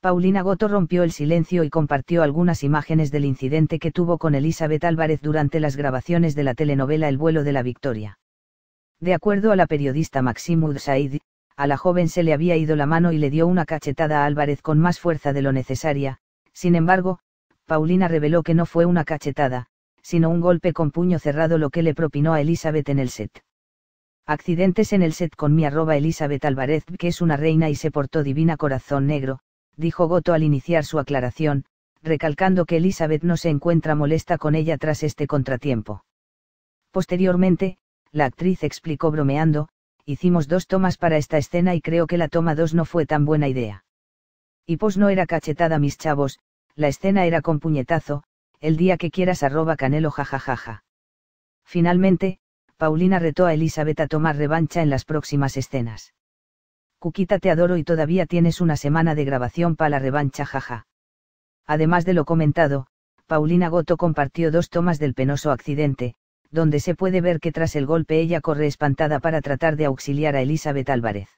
Paulina Goto rompió el silencio y compartió algunas imágenes del incidente que tuvo con Elizabeth Álvarez durante las grabaciones de la telenovela El vuelo de la victoria. De acuerdo a la periodista Maxim Said, a la joven se le había ido la mano y le dio una cachetada a Álvarez con más fuerza de lo necesaria, sin embargo, Paulina reveló que no fue una cachetada, sino un golpe con puño cerrado lo que le propinó a Elizabeth en el set. Accidentes en el set con mi arroba Elizabeth Álvarez, que es una reina y se portó divina corazón negro, dijo Goto al iniciar su aclaración, recalcando que Elizabeth no se encuentra molesta con ella tras este contratiempo. Posteriormente, la actriz explicó bromeando, hicimos dos tomas para esta escena y creo que la toma dos no fue tan buena idea. Y pos no era cachetada mis chavos, la escena era con puñetazo, el día que quieras arroba canelo jajajaja. Finalmente, Paulina retó a Elizabeth a tomar revancha en las próximas escenas. Cuquita te adoro y todavía tienes una semana de grabación para la revancha jaja. Además de lo comentado, Paulina Goto compartió dos tomas del penoso accidente, donde se puede ver que tras el golpe ella corre espantada para tratar de auxiliar a Elizabeth Álvarez.